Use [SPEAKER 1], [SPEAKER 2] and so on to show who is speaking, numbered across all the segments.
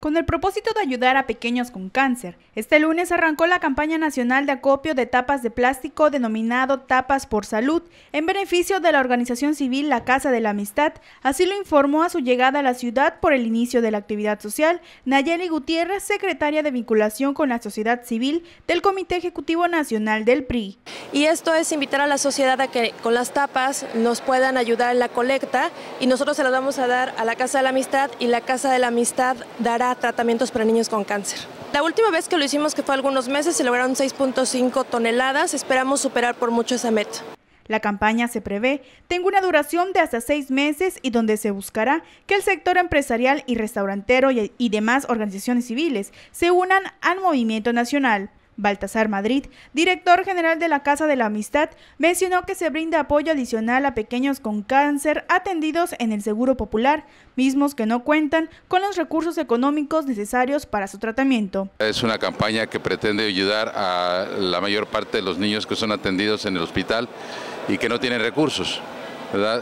[SPEAKER 1] Con el propósito de ayudar a pequeños con cáncer, este lunes arrancó la campaña nacional de acopio de tapas de plástico denominado Tapas por Salud, en beneficio de la organización civil La Casa de la Amistad, así lo informó a su llegada a la ciudad por el inicio de la actividad social Nayeli Gutiérrez, secretaria de vinculación con la sociedad civil del Comité
[SPEAKER 2] Ejecutivo Nacional del PRI. Y esto es invitar a la sociedad a que con las tapas nos puedan ayudar en la colecta y nosotros se las vamos a dar a la Casa de la Amistad y la Casa de la Amistad dará tratamientos para niños con cáncer. La última vez que lo hicimos, que fue algunos meses, se lograron 6.5 toneladas. Esperamos superar por mucho esa meta. La campaña se prevé, tenga una
[SPEAKER 1] duración de hasta seis meses y donde se buscará que el sector empresarial y restaurantero y, y demás organizaciones civiles se unan al movimiento nacional. Baltasar Madrid, director general de la Casa de la Amistad, mencionó que se brinda apoyo adicional a pequeños con cáncer atendidos en el Seguro Popular, mismos que no cuentan con los recursos económicos necesarios para su tratamiento.
[SPEAKER 3] Es una campaña que pretende ayudar a la mayor parte de los niños que son atendidos en el hospital y que no tienen recursos.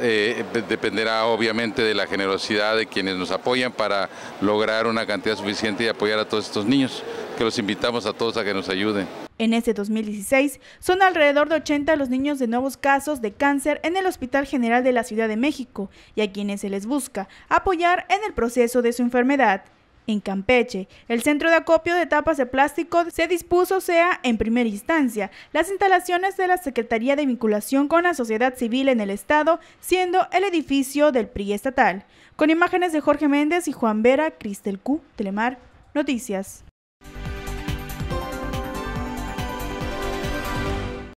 [SPEAKER 3] Eh, dependerá obviamente de la generosidad de quienes nos apoyan para lograr una cantidad suficiente y apoyar a todos estos niños que los invitamos a todos a que nos ayuden.
[SPEAKER 1] En este 2016 son alrededor de 80 los niños de nuevos casos de cáncer en el Hospital General de la Ciudad de México y a quienes se les busca apoyar en el proceso de su enfermedad. En Campeche, el centro de acopio de tapas de plástico se dispuso sea en primera instancia las instalaciones de la Secretaría de Vinculación con la Sociedad Civil en el Estado, siendo el edificio del PRI estatal. Con imágenes de Jorge Méndez y Juan Vera, Cristel Q, Telemar, Noticias.